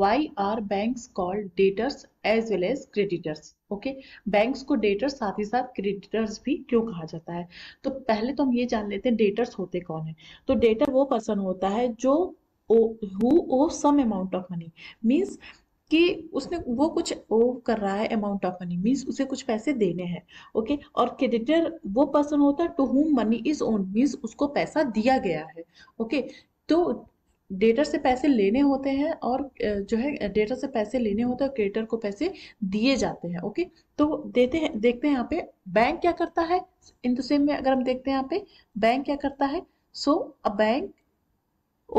why are banks called debtors as well as creditors okay? banks को debtors साथ ही साथ creditors भी क्यों कहा जाता है तो पहले तो हम ये जान लेते हैं डेटर्स होते कौन है तो डेटर वो पर्सन होता है जो who owe some amount of money means कि उसने वो कुछ ओ कर रहा है अमाउंट ऑफ मनी मीन्स उसे कुछ पैसे देने हैं ओके okay? और क्रेडिटर वो पर्सन होता है to whom money is own means उसको पैसा दिया गया है ओके okay? तो डेटर से पैसे लेने होते हैं और जो है डेटर से पैसे लेने होते हैं और क्रेडिटर को पैसे दिए जाते हैं ओके तो देते हैं देखते हैं यहाँ पे बैंक क्या करता है इन द सेम में अगर हम देखते हैं यहाँ पे बैंक क्या करता है so a bank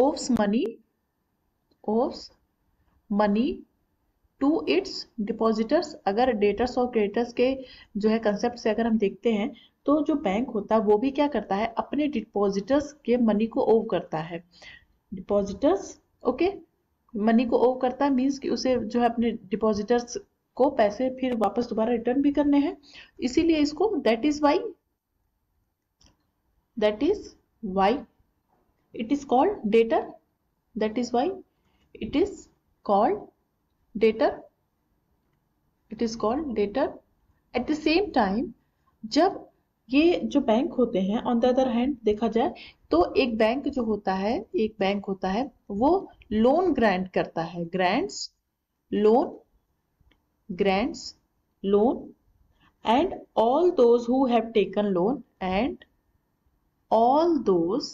owes money owes money to its depositors अगर डेटर्स और क्रेडिटर्स के जो है कंसेप्ट से अगर हम देखते हैं तो जो बैंक होता है वो भी क्या करता है अपने डिपॉजिटर्स के मनी को ओव करता है डिपॉजिटर्स ओके मनी को ओ करता है मीन्स कि उसे जो है अपने डिपॉजिटर्स को पैसे फिर वापस दोबारा रिटर्न भी करने हैं इसीलिए इसको that is why that is why it is called debtor that is why it is called debtor it is called debtor at the same time जब ये जो बैंक होते हैं ऑन द अदर हैंड देखा जाए तो एक बैंक जो होता है एक बैंक होता है वो लोन ग्रांट करता है grants loan grants loan and all those who have taken loan and all those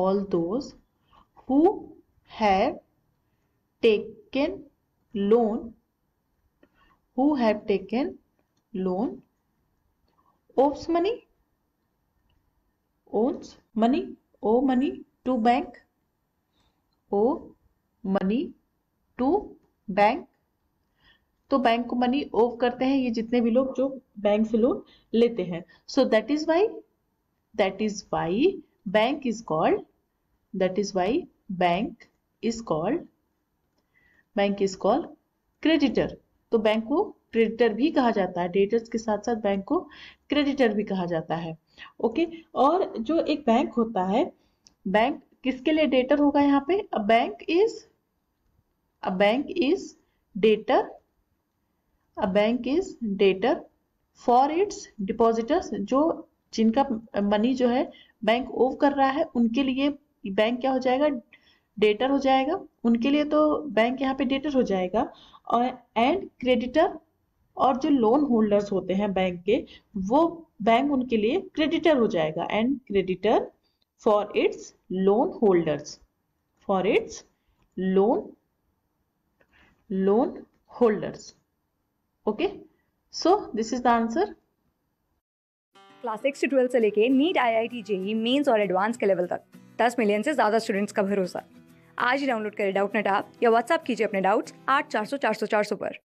all those who have taken loan who have taken loan owes money owns money owe money to bank owe money to bank तो bank को money owe करते हैं ये जितने भी लोग जो bank से लोन लेते हैं so that is why that is why bank is called that is why bank is called bank is called creditor तो बैंक को क्रेडिटर भी कहा जाता है डेटर्स के साथ साथ बैंक को क्रेडिटर भी कहा जाता है ओके और जो एक बैंक होता है बैंक किसके लिए डेटर होगा यहाँ पे a bank is a bank is debtor a bank is debtor for its depositors जो जिनका मनी जो है बैंक ओव कर रहा है उनके लिए बैंक क्या हो जाएगा डेटर हो जाएगा उनके लिए तो बैंक यहाँ पे डेटर हो जाएगा और एंड क्रेडिटर और जो लोन होल्डर्स होते हैं बैंक के वो बैंक उनके लिए क्रेडिटर हो जाएगा and creditor for its loan holders for its loan loan holders okay so this is the answer class six to twelfth से लेके NEET I I T JEE mains और एडवांस के लेवल तक दस मिलियन से ज़्यादा स्टूडेंट्स का भरोसा आज ही डाउनलोड करें डाउट नेट आप या व्हाट्सअप कीजिए अपने डाउट्स आठ चार सौ चार सौ चार सौ पर